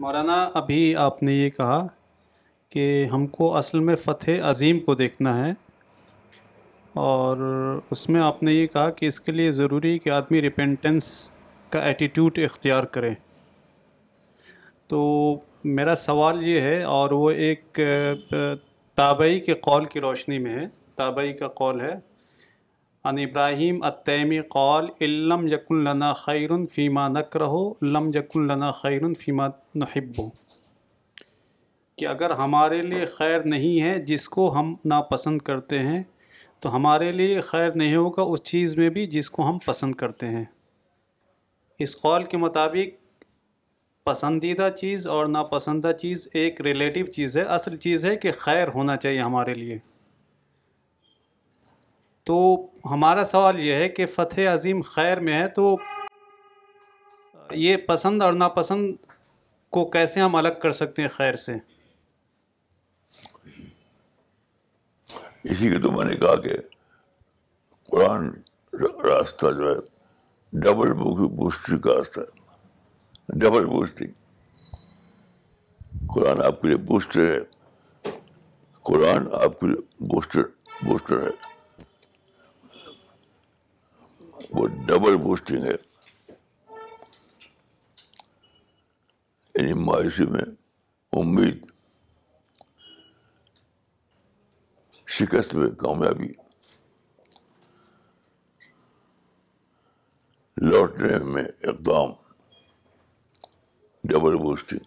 मौलाना अभी आपने ये कहा कि हमको असल में फ़तेह अज़ीम को देखना है और उसमें आपने ये कहा कि इसके लिए ज़रूरी कि आदमी रिपेंटेंस का एटीट्यूड इख्तियार करें तो मेरा सवाल ये है और वो एक ताबई के कॉल की रोशनी में है ताबई का कॉल है अन इब्राहिम अतैमी कौल इल्लम यकुन लना खैरन फ़ीमा नक रहो लम यकुन लना खैरन फ़ीमा नहिब्बो कि अगर हमारे लिए खैर नहीं है जिसको हम नापसंद करते हैं तो हमारे लिए खैर नहीं होगा उस चीज़ में भी जिसको हम पसंद करते हैं इस कौल के मुताबिक पसंदीदा चीज़ और नापसंदा चीज़ एक रिलेटिव चीज़ है असल चीज़ है कि खैर होना चाहिए हमारे लिए तो हमारा सवाल यह है कि फ़तेह अज़ीम खैर में है तो ये पसंद और नापसंद को कैसे हम अलग कर सकते हैं खैर से इसी के तो मैंने कहा कि कुरान रास्ता जो है डबल बूस्टिंग का रास्ता है डबल बूस्टिंग कुरान आपके लिए बूस्टर है कुरान आपके लिए बूस्टर बूस्टर है वो डबल बूस्टिंग है यानी मायूसी में उम्मीद शिकस्त में कामयाबी लौटने में एकदम डबल बूस्टिंग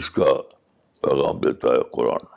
इसका पैगाम देता है कुरान